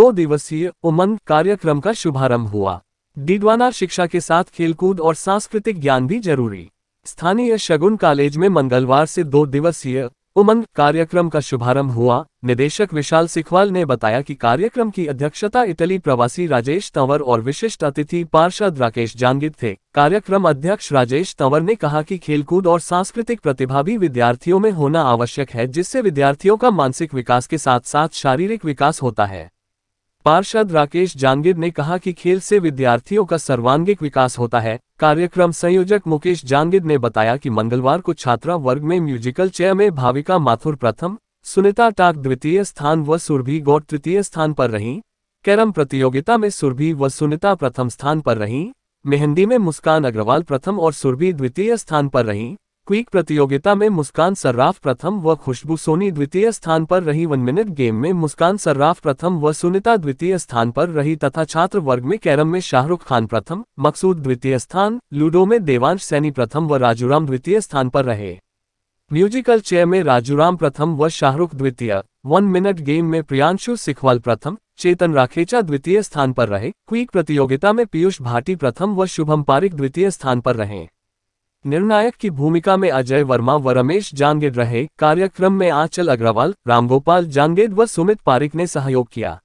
दो दिवसीय उमंग कार्यक्रम का शुभारंभ हुआ डिडवाना शिक्षा के साथ खेलकूद और सांस्कृतिक ज्ञान भी जरूरी स्थानीय शगुन कॉलेज में मंगलवार से दो दिवसीय उमंग कार्यक्रम का शुभारंभ हुआ निदेशक विशाल सिखवाल ने बताया कि कार्यक्रम की अध्यक्षता इटली प्रवासी राजेश तंवर और विशिष्ट अतिथि पार्षद राकेश जांगिर थे कार्यक्रम अध्यक्ष राजेश तंवर ने कहा कि खेलकूद और सांस्कृतिक प्रतिभा भी विद्यार्थियों में होना आवश्यक है जिससे विद्यार्थियों का मानसिक विकास के साथ साथ शारीरिक विकास होता है पार्षद राकेश जांगिर ने कहा कि खेल से विद्यार्थियों का सर्वांगिक विकास होता है कार्यक्रम संयोजक मुकेश जांगिर ने बताया कि मंगलवार को छात्रा वर्ग में म्यूजिकल चेयर में भाविका माथुर प्रथम सुनीता टाक द्वितीय स्थान व सुरभि गौर तृतीय स्थान पर रहीं कैरम प्रतियोगिता में सुरभि व सुनीता प्रथम स्थान पर रहीं मेहंदी में मुस्कान अग्रवाल प्रथम और सुरभि द्वितीय स्थान पर रहीं क्विक प्रतियोगिता में मुस्कान सर्राफ प्रथम व खुशबू सोनी द्वितीय स्थान पर रही वन मिनट गेम में मुस्कान सर्राफ प्रथम व सुनीता द्वितीय स्थान पर रही तथा छात्र वर्ग में कैरम में शाहरुख खान प्रथम मकसूद द्वितीय स्थान लूडो में देवांश सैनी प्रथम व राजूराम द्वितीय स्थान पर रहे म्यूजिकल चेयर में राजूराम प्रथम व शाहरुख द्वितीय वन मिनट गेम में प्रियांशु सिखवाल प्रथम चेतन राखेचा द्वितीय स्थान पर रहे क्विक प्रतियोगिता में पीयूष भाटी प्रथम व शुभम पारिक द्वितीय स्थान पर रहे निर्णायक की भूमिका में अजय वर्मा व रमेश जांगेड रहे कार्यक्रम में आंचल अग्रवाल रामगोपाल जांगेड व सुमित पारिक ने सहयोग किया